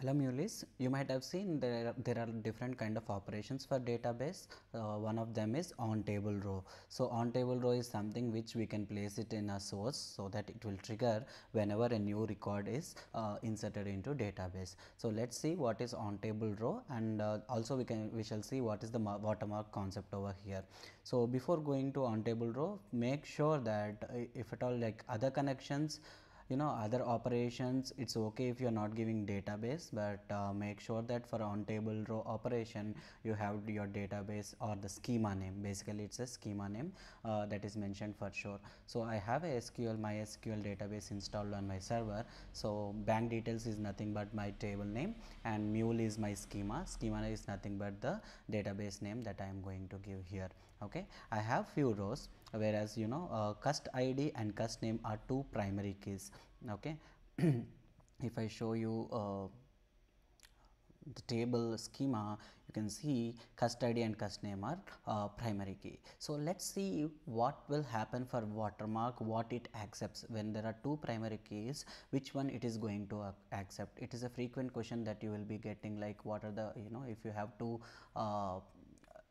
Hello, Mulis, you might have seen there, there are different kind of operations for database. Uh, one of them is on table row. So on table row is something which we can place it in a source so that it will trigger whenever a new record is uh, inserted into database. So let's see what is on table row and uh, also we can we shall see what is the watermark concept over here. So before going to on table row, make sure that uh, if at all like other connections you know other operations it's okay if you're not giving database but uh, make sure that for on table row operation you have your database or the schema name basically it's a schema name uh, that is mentioned for sure so i have a sql mysql database installed on my server so bank details is nothing but my table name and mule is my schema schema is nothing but the database name that i am going to give here okay i have few rows whereas you know uh, cust id and cust name are two primary keys okay if i show you uh, the table schema you can see custody and cust are uh, primary key so let's see what will happen for watermark what it accepts when there are two primary keys which one it is going to accept it is a frequent question that you will be getting like what are the you know if you have two uh,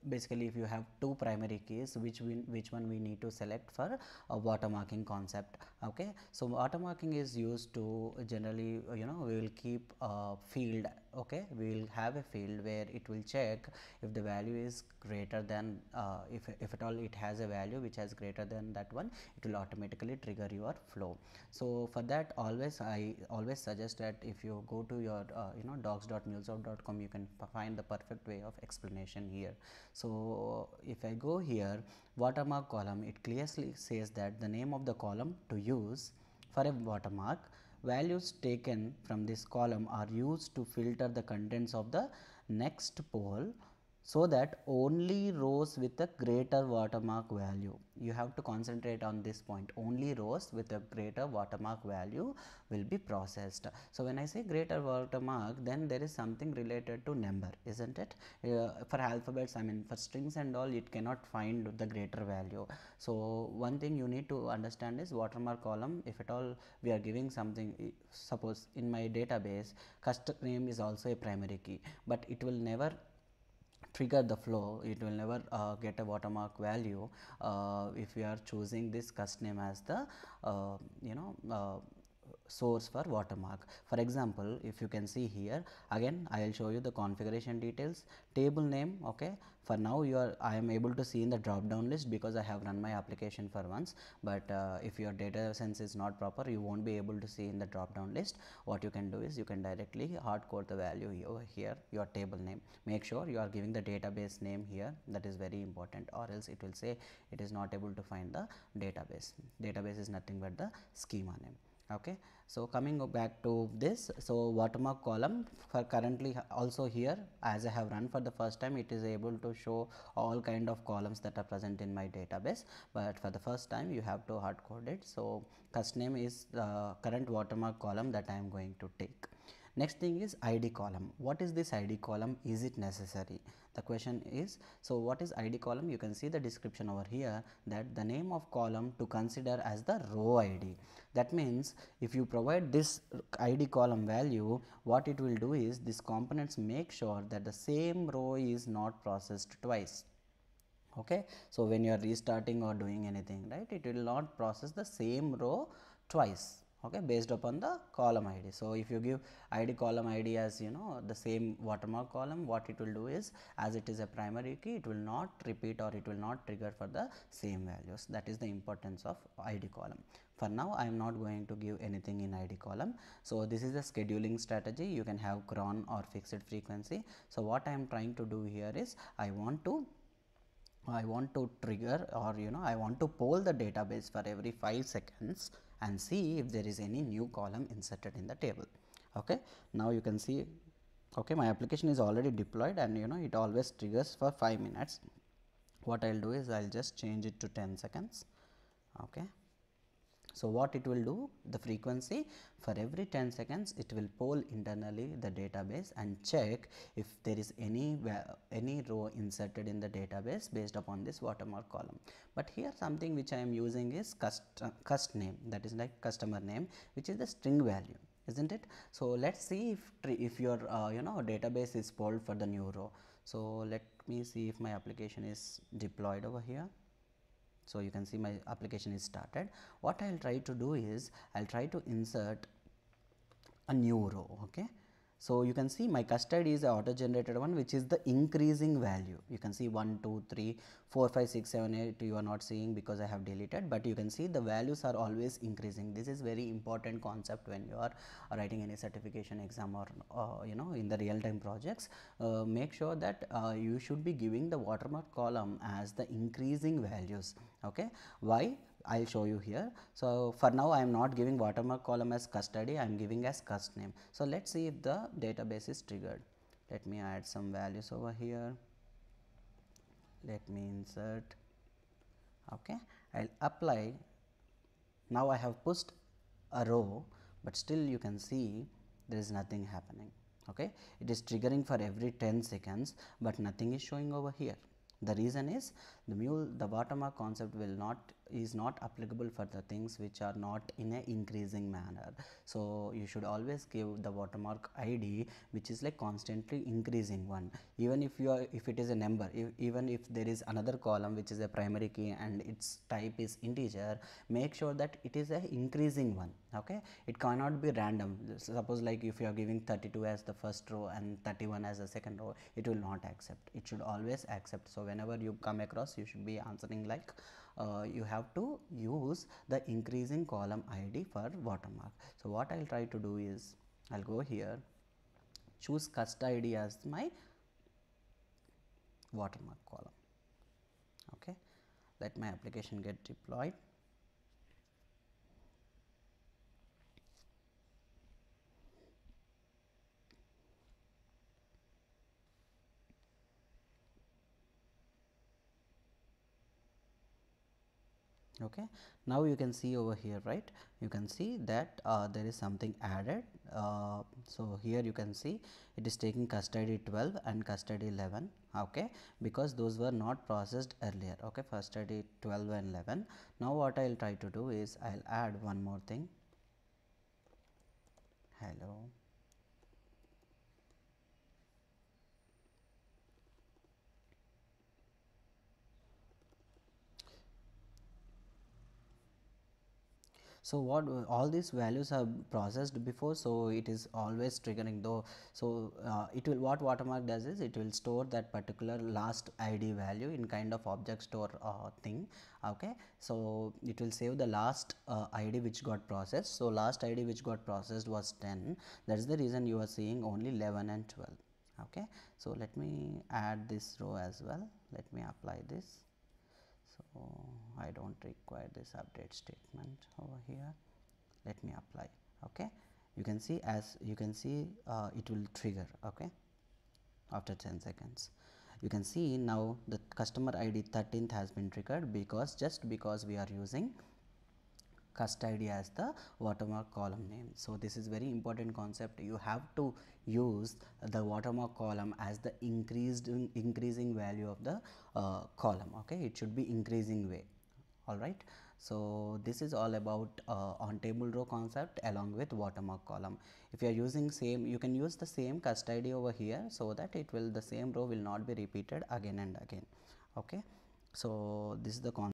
basically if you have two primary keys which we, which one we need to select for a watermarking concept okay so watermarking is used to generally you know we will keep a field okay we will have a field where it will check if the value is greater than uh, if, if at all it has a value which has greater than that one it will automatically trigger your flow so for that always i always suggest that if you go to your uh, you know docs.mulesoft.com you can find the perfect way of explanation here so if i go here watermark column it clearly says that the name of the column to use for a watermark values taken from this column are used to filter the contents of the next poll so that only rows with a greater watermark value you have to concentrate on this point only rows with a greater watermark value will be processed so when i say greater watermark then there is something related to number isn't it uh, for alphabets i mean for strings and all it cannot find the greater value so one thing you need to understand is watermark column if at all we are giving something suppose in my database customer name is also a primary key but it will never trigger the flow it will never uh, get a watermark value uh, if we are choosing this cust name as the uh, you know uh, source for watermark. For example, if you can see here again I will show you the configuration details table name ok. For now you are I am able to see in the drop down list because I have run my application for once but uh, if your data sense is not proper you won't be able to see in the drop down list what you can do is you can directly hard code the value over here your table name make sure you are giving the database name here that is very important or else it will say it is not able to find the database database is nothing but the schema name okay. So, coming back to this, so watermark column for currently also here as I have run for the first time it is able to show all kind of columns that are present in my database, but for the first time you have to hard code it. So, custname name is the current watermark column that I am going to take next thing is id column what is this id column is it necessary the question is so what is id column you can see the description over here that the name of column to consider as the row id that means if you provide this id column value what it will do is this components make sure that the same row is not processed twice okay so when you are restarting or doing anything right it will not process the same row twice okay based upon the column id so if you give id column id as you know the same watermark column what it will do is as it is a primary key it will not repeat or it will not trigger for the same values that is the importance of id column for now i am not going to give anything in id column so this is a scheduling strategy you can have cron or fixed frequency so what i am trying to do here is i want to I want to trigger or you know I want to poll the database for every 5 seconds and see if there is any new column inserted in the table. Okay. Now, you can see okay, my application is already deployed and you know it always triggers for 5 minutes. What I will do is I will just change it to 10 seconds. Okay. So, what it will do the frequency for every 10 seconds it will poll internally the database and check if there is any any row inserted in the database based upon this watermark column. But here something which I am using is cust, cust name that is like customer name which is the string value isn't it. So, let us see if, if your uh, you know database is polled for the new row. So, let me see if my application is deployed over here. So, you can see my application is started. What I will try to do is, I will try to insert a new row. Okay. So you can see my custard is a auto generated one which is the increasing value. You can see 1, 2, 3, 4, 5, 6, 7, 8 you are not seeing because I have deleted but you can see the values are always increasing. This is very important concept when you are writing any certification exam or uh, you know in the real time projects. Uh, make sure that uh, you should be giving the watermark column as the increasing values. Okay. Why? I'll show you here. So for now I am not giving watermark column as custody, I am giving as cust name. So let's see if the database is triggered. Let me add some values over here. Let me insert. Okay, I'll apply. Now I have pushed a row, but still you can see there is nothing happening. Okay, it is triggering for every 10 seconds, but nothing is showing over here. The reason is the mule the watermark concept will not is not applicable for the things which are not in a increasing manner so you should always give the watermark id which is like constantly increasing one even if you are if it is a number if, even if there is another column which is a primary key and its type is integer make sure that it is a increasing one okay it cannot be random suppose like if you are giving 32 as the first row and 31 as the second row it will not accept it should always accept so whenever you come across you should be answering like uh, you have to use the increasing column ID for watermark. So, what I will try to do is I will go here choose cust ID as my watermark column. Okay. Let my application get deployed. okay now you can see over here right you can see that uh, there is something added uh, so here you can see it is taking custody 12 and custody 11 okay because those were not processed earlier okay custody 12 and 11 now what i'll try to do is i'll add one more thing hello so what all these values are processed before so it is always triggering though so uh, it will what watermark does is it will store that particular last id value in kind of object store uh, thing okay so it will save the last uh, id which got processed so last id which got processed was 10 that is the reason you are seeing only 11 and 12 okay so let me add this row as well let me apply this so I do not require this update statement over here let me apply okay you can see as you can see uh, it will trigger okay after 10 seconds you can see now the customer id 13th has been triggered because just because we are using cust id as the watermark column name. So, this is very important concept you have to use the watermark column as the increased increasing value of the uh, column okay it should be increasing way all right. So, this is all about uh, on table row concept along with watermark column. If you are using same you can use the same cust id over here. So, that it will the same row will not be repeated again and again. Okay. So, this is the concept.